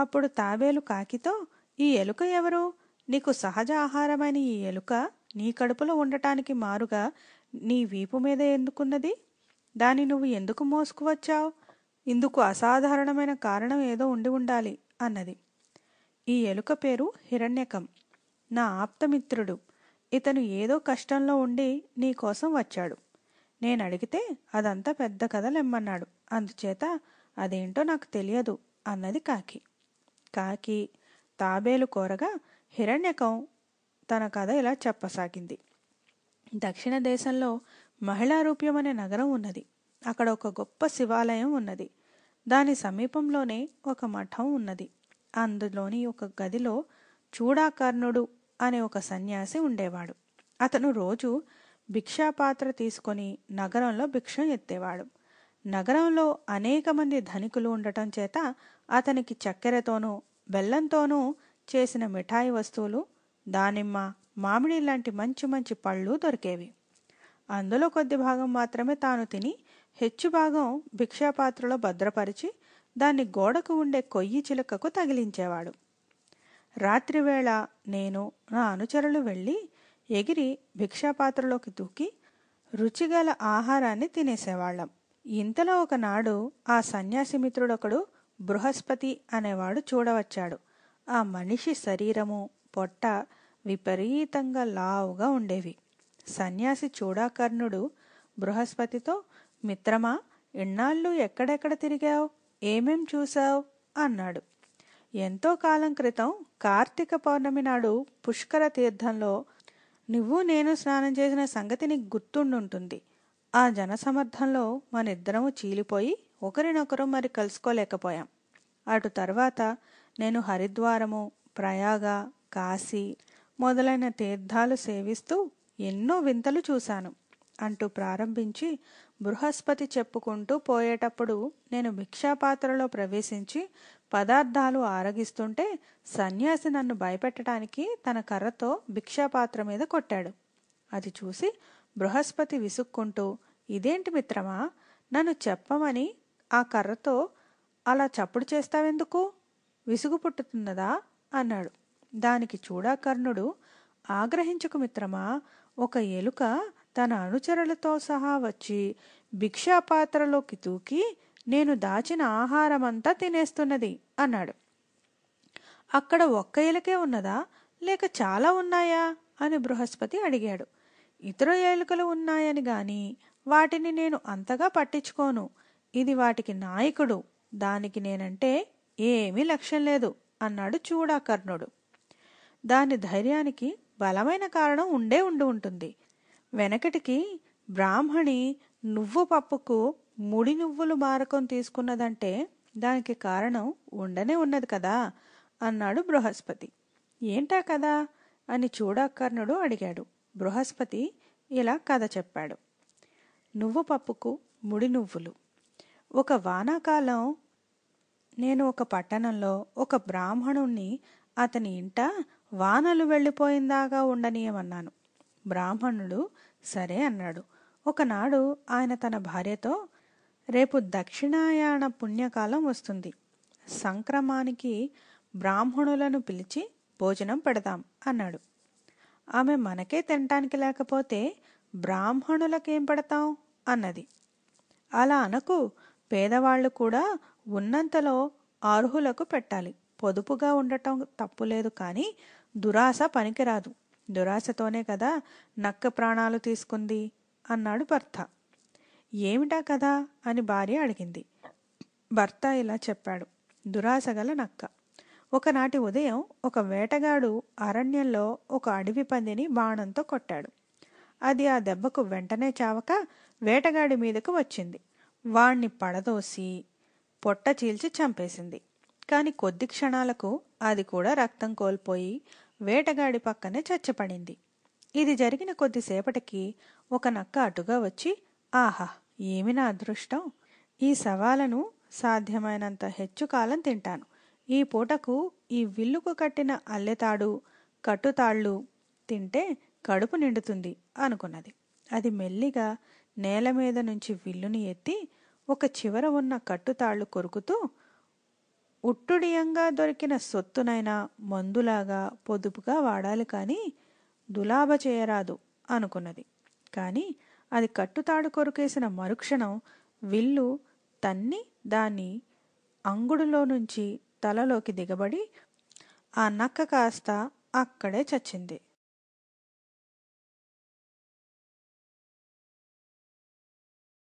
అప్పుడు తాబేలు కాకితో ఈ ఎలుక ఎవరు నీకు సహజ ఆహారమైన ఈ ఎలుక నీ కడుపులో ఉండటానికి మారుగా నీ వీపు మీద ఎందుకున్నది దాన్ని నువ్వు ఎందుకు మోసుకువచ్చావు ఇందుకు అసాధారణమైన కారణం ఏదో ఉండి ఉండాలి అన్నది ఈ ఎలుక పేరు హిరణ్యకం నా ఆప్తమిత్రుడు ఇతను ఏదో కష్టంలో ఉండి నీకోసం వచ్చాడు నేను అడిగితే అదంతా పెద్ద కథ లెమ్మన్నాడు అందుచేత అదేంటో నాకు తెలియదు అన్నది కాకి కాకి తాబేలు కోరగా హిరణ్యకం తన కథ ఇలా చెప్పసాగింది దక్షిణ దేశంలో మహిళారూప్యం అనే నగరం ఉన్నది అక్కడ ఒక గొప్ప శివాలయం ఉన్నది దాని సమీపంలోనే ఒక మఠం ఉన్నది అందులోని ఒక గదిలో చూడాకర్ణుడు అనే ఒక సన్యాసి ఉండేవాడు అతను రోజు భిక్షాపాత్ర తీసుకొని నగరంలో భిక్షం ఎత్తేవాడు నగరంలో అనేక మంది ధనికులు ఉండటం చేత అతనికి చక్కెరతోనూ బెల్లంతోనూ చేసిన మిఠాయి వస్తువులు దానిమ్మ మామిడి లాంటి మంచి మంచి పళ్ళు దొరికేవి అందులో కొద్ది భాగం మాత్రమే తాను తిని హెచ్చు భాగం భిక్షాపాత్రలో భద్రపరిచి దాన్ని గోడకు ఉండే కొయ్యి చిలుకకు తగిలించేవాడు రాత్రివేళ నేను నా అనుచరులు వెళ్ళి ఎగిరి భిక్షాపాత్రలోకి దూకి రుచిగల ఆహారాన్ని తినేసేవాళ్ళం ఇంతలో ఒకనాడు ఆ సన్యాసి మిత్రుడొకడు బృహస్పతి అనేవాడు చూడవచ్చాడు ఆ మనిషి శరీరము పొట్ట విపరీతంగా లావుగా ఉండేవి సన్యాసి చూడాకర్ణుడు బృహస్పతితో మిత్రమా ఇన్నాళ్ళు ఎక్కడెక్కడ తిరిగావు ఏమేం చూశావు అన్నాడు ఎంతో కాలం క్రితం కార్తీక పౌర్ణమి నాడు పుష్కర తీర్థంలో నువ్వు నేను స్నానం చేసిన సంగతి నీకు గుర్తుండుంటుంది ఆ జనసమర్థంలో మనిద్దరము చీలిపోయి ఒకరినొకరు మరి కలుసుకోలేకపోయాం అటు తర్వాత నేను హరిద్వారము ప్రయాగ కాశీ మొదలైన తీర్థాలు సేవిస్తూ ఎన్నో వింతలు చూశాను అంటూ ప్రారంభించి బృహస్పతి చెప్పుకుంటూ పోయేటప్పుడు నేను భిక్షాపాత్రలో ప్రవేశించి పదార్థాలు ఆరగిస్తుంటే సన్యాసి నన్ను భయపెట్టడానికి తన కర్రతో భిక్షాపాత్ర మీద కొట్టాడు అది చూసి బృహస్పతి విసుక్కుంటూ ఇదేంటి మిత్రమా నన్ను చెప్పమని ఆ కర్రతో అలా చప్పుడు చేస్తావెందుకు విసుగు పుట్టుతున్నదా అన్నాడు దానికి చూడా కర్ణుడు ఆగ్రహించకు మిత్రమా ఒక ఎలుక తన అనుచరులతో సహా వచ్చి భిక్షాపాత్రలోకి తూకి నేను దాచిన ఆహారమంతా తినేస్తున్నది అన్నాడు అక్కడ ఒక్క ఎలుకే ఉన్నదా లేక చాలా ఉన్నాయా అని బృహస్పతి అడిగాడు ఇతర ఎలుకలు ఉన్నాయని గాని వాటిని నేను అంతగా పట్టించుకోను ఇది వాటికి నాయకుడు దానికి నేనంటే ఏమీ లక్ష్యం లేదు అన్నాడు చూడాకర్ణుడు దాని ధైర్యానికి బలమైన కారణం ఉండే ఉండి ఉంటుంది వెనకటికి బ్రాహ్మణి నువ్వు పప్పుకు ముడి నువ్వులు మారకం తీసుకున్నదంటే దానికి కారణం ఉండనే ఉన్నది కదా అన్నాడు బృహస్పతి ఏంటా కదా అని చూడాకర్ణుడు అడిగాడు బృహస్పతి ఇలా కథ చెప్పాడు నువ్వు పప్పుకు ముడి నువ్వులు ఒక వానాకాలం నేను ఒక పట్టణంలో ఒక బ్రాహ్మణుణ్ణి అతని ఇంట వానలు వెళ్ళిపోయిందాగా ఉండనీయమన్నాను బ్రాహ్మణుడు సరే అన్నాడు ఒకనాడు ఆయన తన భార్యతో రేపు దక్షిణాయాణ పుణ్యకాలం వస్తుంది సంక్రమానికి బ్రాహ్మణులను పిలిచి భోజనం పెడదాం అన్నాడు ఆమె మనకే తినటానికి లేకపోతే బ్రాహ్మణులకేం పెడతాం అన్నది అలా అనకు పేదవాళ్ళు కూడా ఉన్నంతలో అర్హులకు పెట్టాలి పొదుపుగా ఉండటం తప్పులేదు కానీ దురాశ పనికిరాదు దురాశతోనే కదా నక్క ప్రాణాలు తీసుకుంది అన్నాడు భర్త ఏమిటా కదా అని భార్య అడిగింది భర్త ఇలా చెప్పాడు దురాశ గల నక్క ఒకనాటి ఉదయం ఒక వేటగాడు అరణ్యంలో ఒక అడవి పందిని బాణంతో కొట్టాడు అది ఆ దెబ్బకు వెంటనే చావక వేటగాడి మీదకు వచ్చింది వాణ్ణి పడదోసి పొట్ట చీల్చి చంపేసింది కాని కొద్ది క్షణాలకు అది కూడా రక్తం కోల్పోయి వేటగాడి పక్కనే చచ్చపడింది ఇది జరిగిన కొద్దిసేపటికి ఒక నక్క అటుగా వచ్చి ఆహా ఏమి నా అదృష్టం ఈ సవాలను సాధ్యమైనంత హెచ్చు కాలం తింటాను ఈ పూటకు ఈ విల్లుకు కట్టిన అల్లెతాడు కట్టుతాళ్ళు తింటే కడుపు నిండుతుంది అనుకున్నది అది మెల్లిగా నేలమీద నుంచి విల్లుని ఎత్తి ఒక చివర ఉన్న కట్టుతాళ్లు కొరుకుతూ ఉట్టుడియంగా దొరికిన సొత్తునైనా మందులాగా పొదుపుగా వాడాలి కానీ దులాభ చేయరాదు అనుకున్నది కానీ అది కట్టుతాడు కొరుకేసిన మరుక్షణం విల్లు తన్ని దాన్ని అంగుడులో నుంచి తలలోకి దిగబడి ఆ నక్క కాస్త అక్కడే చచ్చింది